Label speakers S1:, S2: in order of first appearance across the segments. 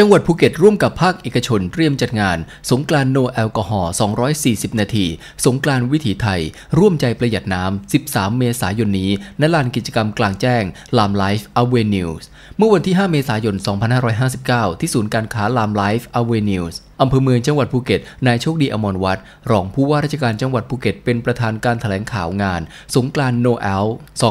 S1: จังหวัดภูเก็ตร่วมกับภาคเอกชนเตรียมจัดงาน สงกรานโนแอลกอฮอล์ 240 นาที สงกรานวิถีไทย ร่วมใจประหยัดน้ำ 13 เมษายนนี้ณลานกิจกรรมกลางแจ้ง ลามไลฟ์ อเวนิวส์ เมื่อวันที่ 5 เมษายน 2559 ที่ศูนย์การค้าลามไลฟ์ อเวนิวส์อำเภอเมืองจังหวัดภูเก็ต นายโชคดีอมรวัตรรองผู้ว่าราชการจังหวัดภูเก็ต เป็นประธานการถแถลงข่าวงาน สงกรานโนแอล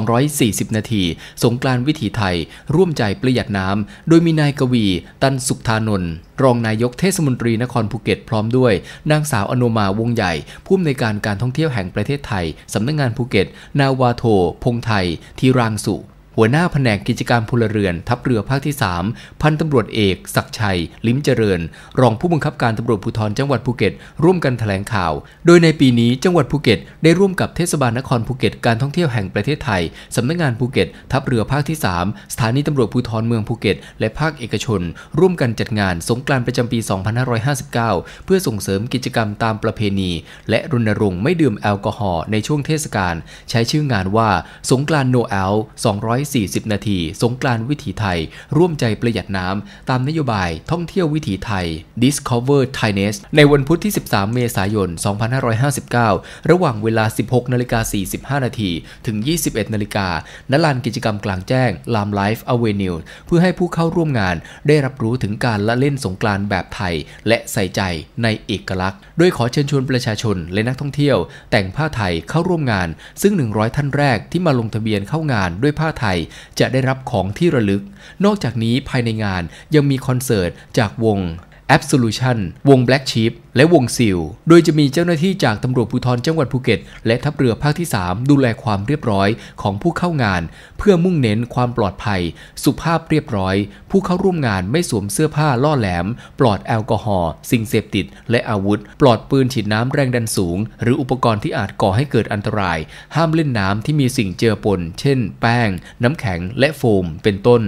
S1: 240 นาที สงกรานวิถีไทย ร่วมใจประหยัดน้ำ โดยมีนายกวี ตันสุขธานนท์ รองนายกเทศมนตรีนครภูเก็ตพร้อมด้วย นางสาวอนุมาวงใหญ่ ผู้อำนวยการการท่องเที่ยวแห่งประเทศไทยสำนักงงานภูเก็ต นาวาโท พงไทย ทีรางสุหัวหน้าแผนกกิจการพลเรือน ทัพเรือภาคที่ 3 พันตำรวจเอกศักชัย ลิ้มเจริญ รองผู้บังคับการตำรวจภูธรจังหวัดภูเก็ตร่วมกันแถลงข่าว โดยในปีนี้จังหวัดภูเก็ต ได้ร่วมกับเทศบาลนครภูเก็ต การท่องเที่ยวแห่งประเทศไทย สำนักงานภูเก็ต ทัพเรือภาคที่ 3 สถานีตำรวจภูธรเมืองภูเก็ต และภาคเอกชน ร่วมกันจัดงานสงกรานต์ประจำปี 2559 เพื่อส่งเสริมกิจกรรมตามประเพณี และรณรงค์ไม่ดื่มแอลกอฮอล์ในช่วงเทศกาล ใช้ชื่องานว่า สงกรานต์โนแอล2 0 0 140 นาที สงกรานวิถีไทย ร่วมใจประหยัดน้ำตามนโยบายท่องเที่ยววิถีไทย Discover Thainess ในวันพุธที่ 13 เมษายน 2559 ระหว่างเวลา 16นาฬิกา45นาทีถึง 21นาฬิกาณลานกิจกรรมกลางแจ้งลามไลฟ์อเวนิวเพื่อให้ผู้เข้าร่วมงาน ได้รับรู้ถึงการละเล่นสงกรานแบบไทย และใส่ใจในเอกลักษณ์โดยขอเชิญชวนประชาชนและนักท่องเที่ยวแต่งผ้าไทยเข้าร่วมงาน ซึ่ง 100 ท่านแรกที่มาลงทะเบียนเข้างานด้วยผ้าไทยจะได้รับของที่ระลึก นอกจากนี้ภายในงานยังมีคอนเสิร์ตจากวง Absolution วง Black Sheep และวงซิลโดยจะมีเจ้าหน้าที่จากตำรวจภูธรจังหวัดภูเก็ต และทัพเรือภาคที่ 3 ดูแลความเรียบร้อยของผู้เข้างาน เพื่อมุ่งเน้นความปลอดภัย สุภาพเรียบร้อย ผู้เข้าร่วมงานไม่สวมเสื้อผ้าล่อแหลม ปลอดแอลกอฮอล์สิ่งเสพติด และอาวุธปลอดปืนฉีดน้ำแรงดันสูง หรืออุปกรณ์ที่อาจก่อให้เกิดอันตราย ห้ามเล่นน้ำที่มีสิ่งเจือปน เช่น แป้ง น้ำแข็งและโฟม เป็นต้น